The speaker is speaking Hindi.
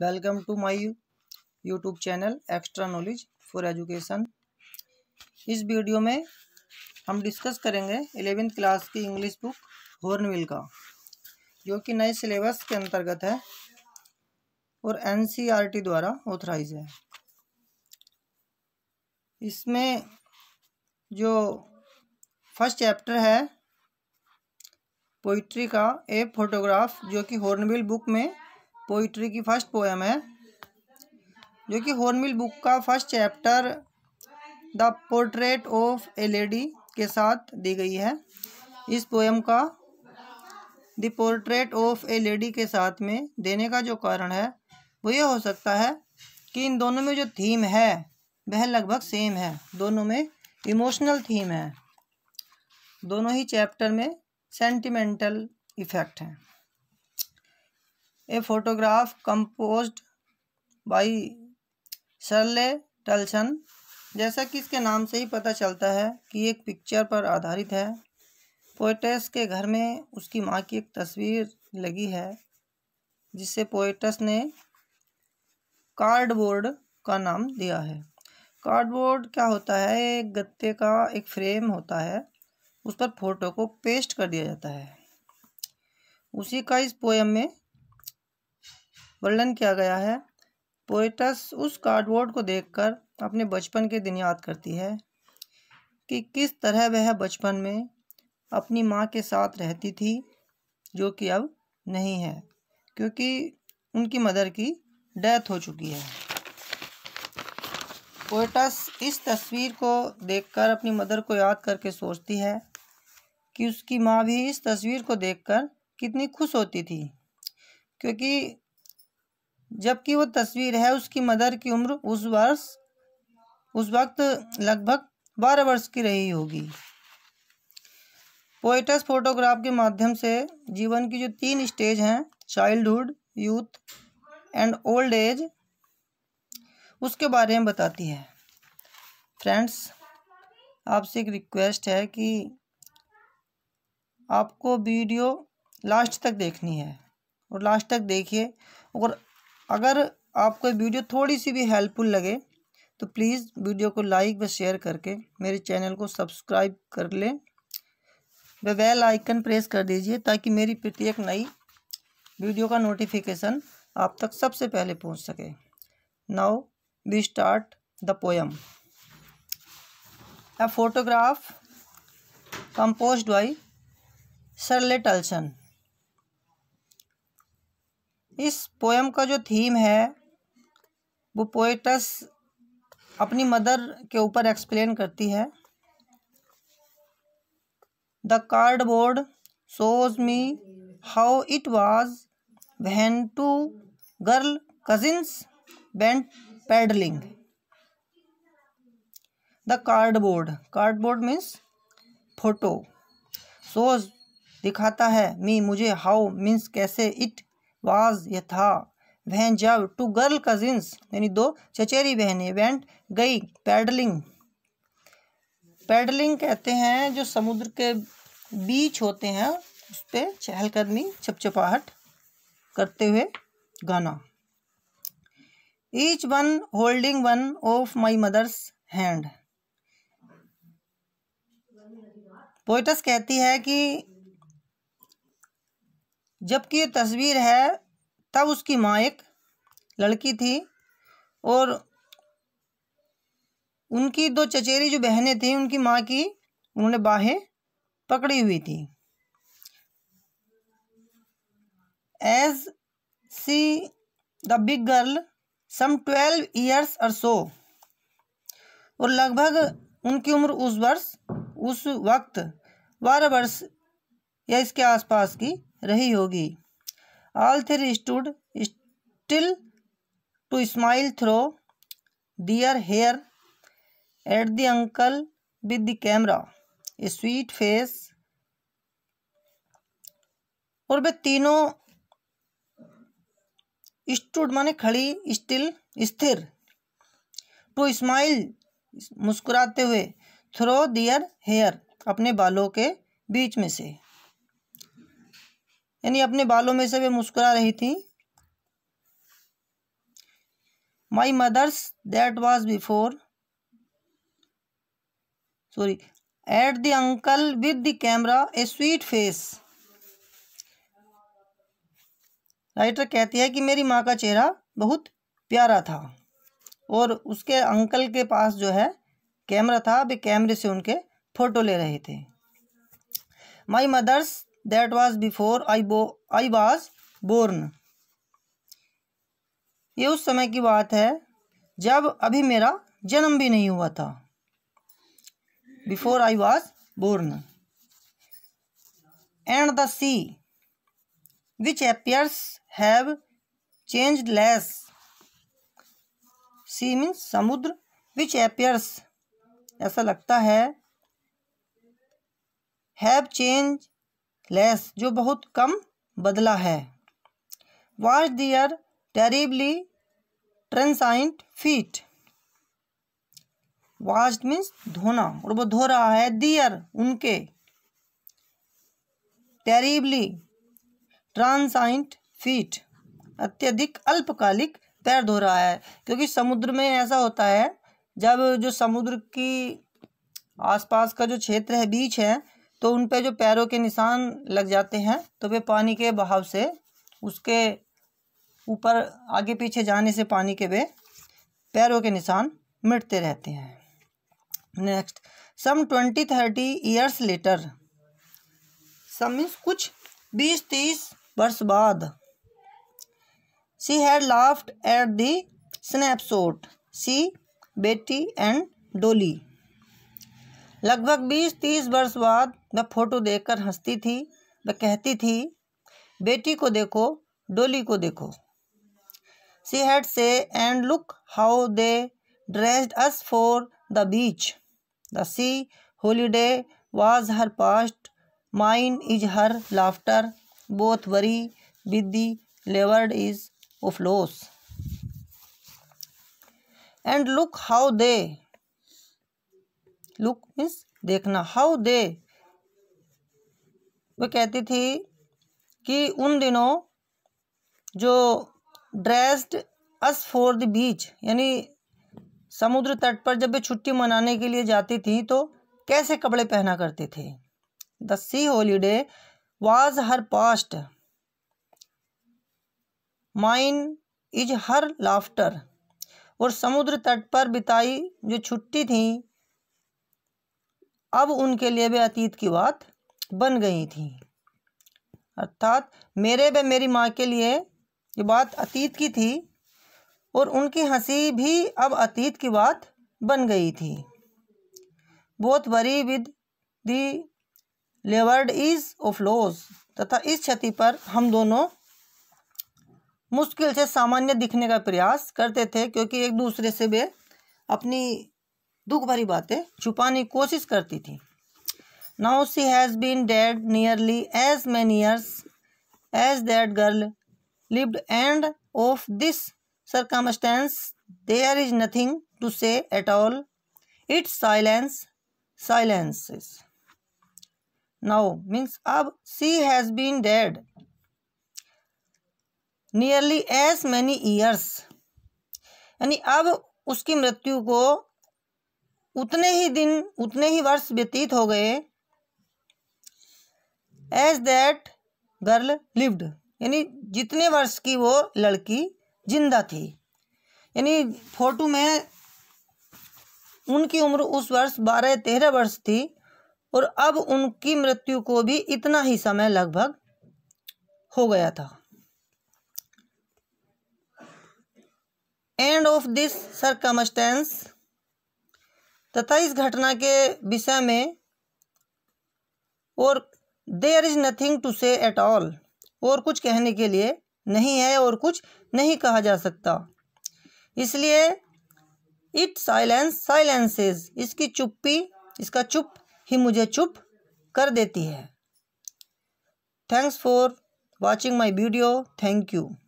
welcome to my YouTube channel extra knowledge for education इस वीडियो में हम डिस्कस करेंगे एलेवेंथ क्लास की इंग्लिश बुक हॉर्नविल का जो कि नए सिलेबस के अंतर्गत है और एनसीईआरटी e द्वारा ऑथराइज है इसमें जो फर्स्ट चैप्टर है पोइट्री का ए फोटोग्राफ जो कि हॉर्नबिल बुक में पोइट्री की फ़र्स्ट पोएम है जो कि हॉर्नमिल बुक का first chapter the portrait of a lady के साथ दी गई है इस पोएम का the portrait of a lady के साथ में देने का जो कारण है वो ये हो सकता है कि इन दोनों में जो थीम है वह लगभग सेम है दोनों में इमोशनल थीम है दोनों ही चैप्टर में सेंटिमेंटल इफ़ेक्ट हैं ए फोटोग्राफ कंपोज बाई सरले टल्सन जैसा कि इसके नाम से ही पता चलता है कि एक पिक्चर पर आधारित है पोइटस के घर में उसकी माँ की एक तस्वीर लगी है जिससे पोइटस ने कार्डबोर्ड का नाम दिया है कार्डबोर्ड क्या होता है एक गत्ते का एक फ्रेम होता है उस पर फोटो को पेस्ट कर दिया जाता है उसी का इस पोएम में वर्णन किया गया है पोइटस उस कार्डबोर्ड को देखकर अपने बचपन के दिन याद करती है कि किस तरह वह बचपन में अपनी माँ के साथ रहती थी जो कि अब नहीं है क्योंकि उनकी मदर की डेथ हो चुकी है पोइटस इस तस्वीर को देखकर अपनी मदर को याद करके सोचती है कि उसकी माँ भी इस तस्वीर को देखकर कितनी खुश होती थी क्योंकि जबकि वो तस्वीर है उसकी मदर की उम्र उस वर्ष उस वक्त लगभग बारह वर्ष की रही होगी पोइटस फोटोग्राफ के माध्यम से जीवन की जो तीन स्टेज हैं childhood youth and old age उसके बारे में बताती है फ्रेंड्स आपसे एक रिक्वेस्ट है कि आपको वीडियो लास्ट तक देखनी है और लास्ट तक देखिए और अगर आपको वीडियो थोड़ी सी भी हेल्पफुल लगे तो प्लीज़ वीडियो को लाइक व शेयर करके मेरे चैनल को सब्सक्राइब कर लें वे बेल आइकन प्रेस कर दीजिए ताकि मेरी प्रत्येक नई वीडियो का नोटिफिकेशन आप तक सबसे पहले पहुंच सके now we start the poem a photograph composed by Shirley Toulson इस पोएम का जो थीम है वो पोएटस अपनी मदर के ऊपर एक्सप्लेन करती है the cardboard shows me how it was then two girl cousins went paddling the cardboard cardboard means photo shows दिखाता है मी मुझे हाउ मीन्स कैसे इट वाज यथा वहन जब टू गर्ल कजिन्स यानी दो चचेरी बहनें वेंट गई पैडलिंग पैडलिंग कहते हैं जो समुद्र के बीच होते हैं उस पर चहलकदमी छपचपाहट करते हुए गाना each one holding one of my mother's hand poetess कहती है कि जबकि ये तस्वीर है तब उसकी माँ एक लड़की थी और उनकी दो चचेरी जो बहनें थीं उनकी माँ की उन्होंने बाहें पकड़ी हुई थी as she the big girl some twelve years और सो और लगभग उनकी उम्र उस वर्ष उस वक्त बारह वर्ष या इसके आसपास की रही होगी all three stood still to smile through their hair at the uncle with the camera a sweet face और वे तीनों स्टूड माने खड़ी स्टिल स्थिर टू स्माइल मुस्कुराते हुए थ्रो दियर हेयर अपने बालों के बीच में से यानी अपने बालों में से वे मुस्कुरा रही थी my mother's that was before sorry at the uncle with the camera a sweet face writer कहती है कि मेरी माँ का चेहरा बहुत प्यारा था और उसके अंकल के पास जो है कैमरा था वे कैमरे से उनके फ़ोटो ले रहे थे my mother's that was before I बो आई वॉज बोर्न ये उस समय की बात है जब अभी मेरा जन्म भी नहीं हुआ था before I was born and the sea which appears have change less sea means समुद्र विच एपियर्स ऐसा लगता है हैव चेंज लेस जो बहुत कम बदला है wash their terribly transient feet wash means धोना और वो धो रहा है दियर उनके टेरिबली ट्रांसाइंट फीट अत्यधिक अल्पकालिक पैर धो रहा है क्योंकि समुद्र में ऐसा होता है जब जो समुद्र की आसपास का जो क्षेत्र है बीच है तो उन पर पे जो पैरों के निशान लग जाते हैं तो वे पानी के बहाव से उसके ऊपर आगे पीछे जाने से पानी के वे पैरों के निशान मिटते रहते हैं next some twenty thirty years later some कुछ बीस तीस वर्ष बाद she had laughed at the snapshot see Betty and डोली लगभग बीस तीस वर्ष बाद वह फोटो देखकर हंसती थी वह कहती थी बेटी को देखो डोली को देखो she'd say and look how they dressed us for the beach the sea holiday was her past mine is her laughter both wry with the laboured ease of loss and look how they look means देखना हाउ दे वो कहती थी कि उन दिनों जो dressed us for the beach यानी समुद्र तट पर जब वे छुट्टी मनाने के लिए जाती थी तो कैसे कपड़े पहना करते थे the sea holiday was her past mine is her laughter और समुद्र तट पर बिताई जो छुट्टी थी अब उनके लिए भी अतीत की बात बन गई थी अर्थात मेरे व मेरी माँ के लिए ये बात अतीत की थी और उनकी हंसी भी अब अतीत की बात बन गई थी both wry with the laboured ease of loss तथा इस क्षति पर हम दोनों मुश्किल से सामान्य दिखने का प्रयास करते थे क्योंकि एक दूसरे से वे अपनी दुख भरी बातें छुपाने की कोशिश करती थी now she has been dead nearly as many years as that girl lived and of this circumstance there is nothing to say at all it's silence silences now means अब she has been dead nearly as many years यानी अब उसकी मृत्यु को उतने ही दिन उतने ही वर्ष व्यतीत हो गए एज दैट गर्ल लिव्ड यानी जितने वर्ष की वो लड़की जिंदा थी यानी फोटो में उनकी उम्र उस वर्ष बारह तेरह वर्ष थी और अब उनकी मृत्यु को भी इतना ही समय लगभग हो गया था एंड ऑफ दिस सरकमस्टेंस तथा इस घटना के विषय में और there is nothing to say at all और कुछ कहने के लिए नहीं है और कुछ नहीं कहा जा सकता इसलिए इट साइलेंस साइलेंसेज इसकी चुप्पी इसका चुप ही मुझे चुप कर देती है thanks for watching my video thank you